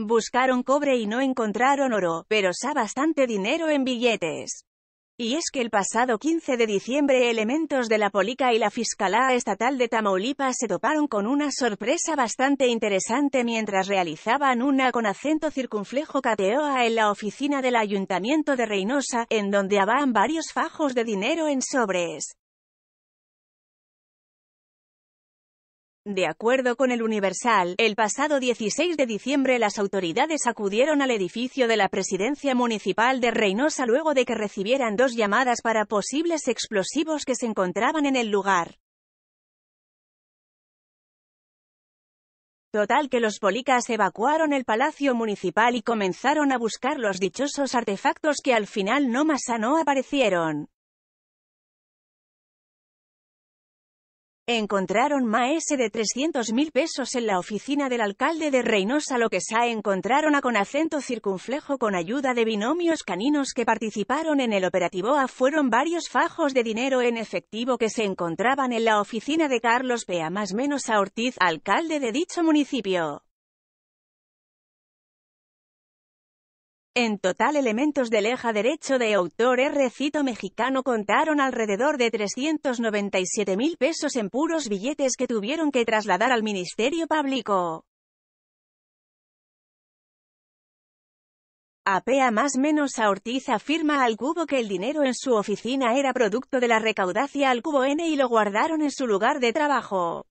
Buscaron cobre y no encontraron oro, pero sa bastante dinero en billetes. Y es que el pasado 15 de diciembre elementos de la Polica y la Fiscalía Estatal de Tamaulipas se toparon con una sorpresa bastante interesante mientras realizaban una con acento circunflejo cateoa en la oficina del Ayuntamiento de Reynosa, en donde habían varios fajos de dinero en sobres. De acuerdo con el Universal, el pasado 16 de diciembre las autoridades acudieron al edificio de la presidencia municipal de Reynosa luego de que recibieran dos llamadas para posibles explosivos que se encontraban en el lugar. Total que los policas evacuaron el palacio municipal y comenzaron a buscar los dichosos artefactos que al final no más no aparecieron. Encontraron maese de 300.000 pesos en la oficina del alcalde de Reynosa lo que se encontraron a con acento circunflejo con ayuda de binomios caninos que participaron en el operativo A ah, fueron varios fajos de dinero en efectivo que se encontraban en la oficina de Carlos Pea más menos a Ortiz, alcalde de dicho municipio. En total elementos del eja derecho de autor recito mexicano contaron alrededor de 397 mil pesos en puros billetes que tuvieron que trasladar al Ministerio Público. apea más menos a Ortiz afirma al cubo que el dinero en su oficina era producto de la recaudacia al cubo N y lo guardaron en su lugar de trabajo.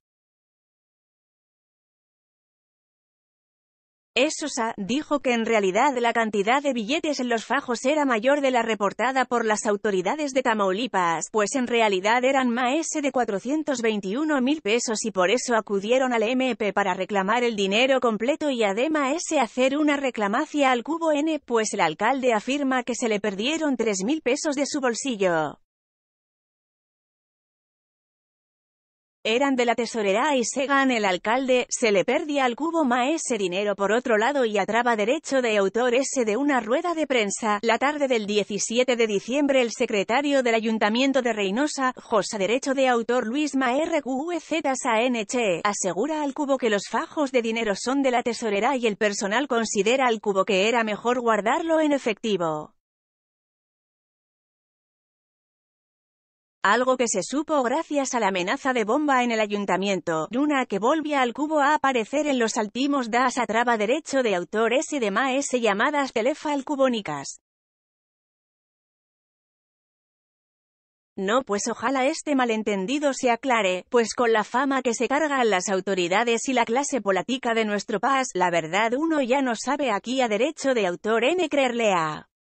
Esusa, dijo que en realidad la cantidad de billetes en los fajos era mayor de la reportada por las autoridades de Tamaulipas, pues en realidad eran más de 421 mil pesos y por eso acudieron al MP para reclamar el dinero completo y además hacer una reclamacia al cubo N, pues el alcalde afirma que se le perdieron 3 mil pesos de su bolsillo. eran de la tesorera y Segan el alcalde, se le perdía al cubo ese dinero por otro lado y atraba derecho de autor ese de una rueda de prensa. La tarde del 17 de diciembre el secretario del Ayuntamiento de Reynosa, Josa Derecho de Autor Luis MaRQZSANCH, e asegura al cubo que los fajos de dinero son de la tesorera y el personal considera al cubo que era mejor guardarlo en efectivo. algo que se supo gracias a la amenaza de bomba en el ayuntamiento, Luna que volvía al cubo a aparecer en los altimos das a traba derecho de autor S de maes llamadas telefal cubónicas. No pues ojalá este malentendido se aclare, pues con la fama que se cargan las autoridades y la clase política de nuestro país, la verdad uno ya no sabe aquí a derecho de autor N creerle a...